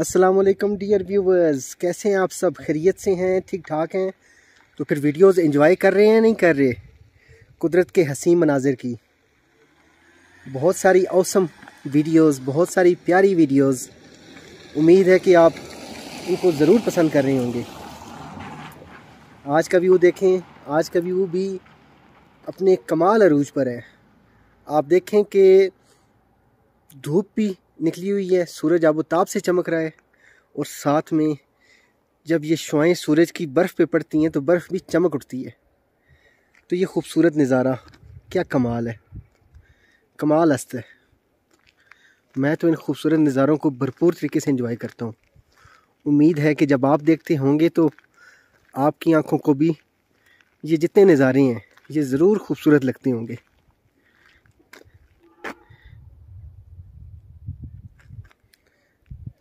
Aslam dear viewers कैसे हैं आप सब खैरियत से हैं ठीक ठाक हैं तो फिर वीडियोस एंजॉय कर रहे हैं नहीं कर रहे कुदरत के हसीन मनाजिर की बहुत सारी औसम वीडियोस बहुत सारी प्यारी वीडियोस उम्मीद है कि आप इनको ज़रूर पसंद कर रहे होंगे आज का व्यू देखें आज का व्यू भी अपने कमाल अरूज पर है आप देखें कि धूप भी निकली हुई है सूरज आबोताब से चमक रहा है और साथ में जब ये शुआएँ सूरज की बर्फ़ पे पड़ती हैं तो बर्फ़ भी चमक उठती है तो ये खूबसूरत नज़ारा क्या कमाल है कमाल अस्त है मैं तो इन खूबसूरत नज़ारों को भरपूर तरीके से इंजॉय करता हूँ उम्मीद है कि जब आप देखते होंगे तो आपकी आँखों को भी ये जितने नज़ारे हैं ये ज़रूर खूबसूरत लगते होंगे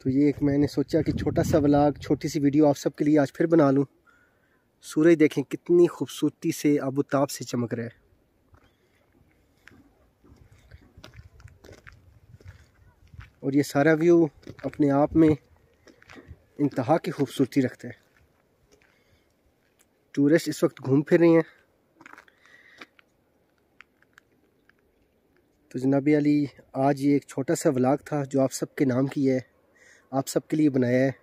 तो ये एक मैंने सोचा कि छोटा सा व्लाग छोटी सी वीडियो आप सबके लिए आज फिर बना लूँ सूरज देखें कितनी खूबसूरती से आबो ताप से चमक रहा है और ये सारा व्यू अपने आप में इंतहा की खूबसूरती रखता है टूरिस्ट इस वक्त घूम फिर रहे हैं तो जनाबी अली आज ये एक छोटा सा व्लाग था जो आप सबके नाम की है आप सबके लिए बनाया है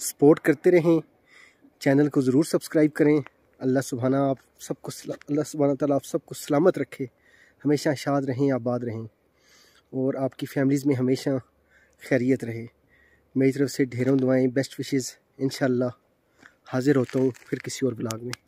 सपोर्ट करते रहें चैनल को ज़रूर सब्सक्राइब करें अल्लाह सुबहाना आप सबको अल्लाह सुबहाना ताला आप सबको सलामत रखे हमेशा शाद रहें आबाद रहें और आपकी फैमिलीज़ में हमेशा खैरियत रहे मेरी तरफ से ढेरों दुआएं बेस्ट विशेज़ इन हाज़िर होता हूँ फिर किसी और ब्लाग में